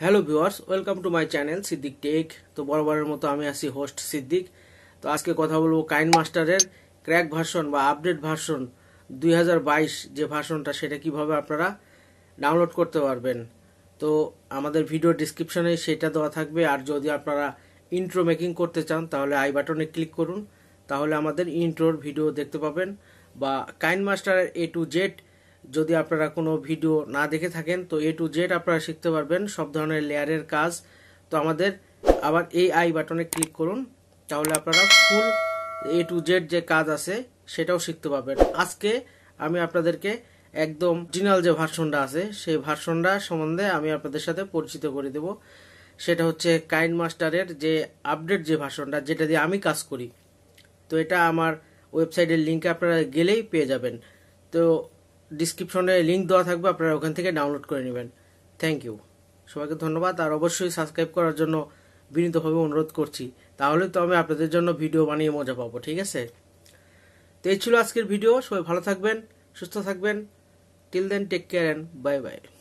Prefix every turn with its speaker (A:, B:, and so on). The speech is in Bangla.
A: hello viewers welcome to my channel Siddique tech তো বরাবরের মতো আমি আছি হোস্ট সিদ্দিক তো আজকে কথা বলবো কাইন মাস্টারের ক্র্যাক ভার্সন বা আপডেট ভার্সন দুই যে ভার্সনটা সেটা কিভাবে আপনারা ডাউনলোড করতে পারবেন তো আমাদের ভিডিও ডিসক্রিপশনে সেটা দেওয়া থাকবে আর যদি আপনারা ইন্ট্রো মেকিং করতে চান তাহলে আই বাটনে ক্লিক করুন তাহলে আমাদের ইন্ট্রোর ভিডিও দেখতে পাবেন বা কাইন মাস্টারের এ টু জেড যদি আপনারা কোনো ভিডিও না দেখে থাকেন তো এ টু জেড আপনারা শিখতে পারবেন সব ধরনের লেয়ারের কাজ তো আমাদের আবার এই আই বাটনে ক্লিক করুন তাহলে আপনারা ফুল এ টু জেড যে কাজ আছে সেটাও শিখতে পারবেন আজকে আমি আপনাদেরকে একদম জিনাল যে ভার্সনটা আছে সেই ভার্সনটা সম্বন্ধে আমি আপনাদের সাথে পরিচিত করে দেব সেটা হচ্ছে কাইন মাস্টারের যে আপডেট যে ভার্সনটা যেটা দিয়ে আমি কাজ করি তো এটা আমার ওয়েবসাইটের লিঙ্কে আপনারা গেলেই পেয়ে যাবেন তো ডিসক্রিপশনে লিঙ্ক দেওয়া থাকবে আপনারা ওখান থেকে ডাউনলোড করে নেবেন থ্যাংক ইউ সবাইকে ধন্যবাদ আর অবশ্যই সাবস্ক্রাইব করার জন্য বিনীতভাবে অনুরোধ করছি তাহলে তো আমি আপনাদের জন্য ভিডিও বানিয়ে মজা পাবো ঠিক আছে তো এই ছিল আজকের ভিডিও সবাই ভালো থাকবেন সুস্থ থাকবেন till then take care and bye by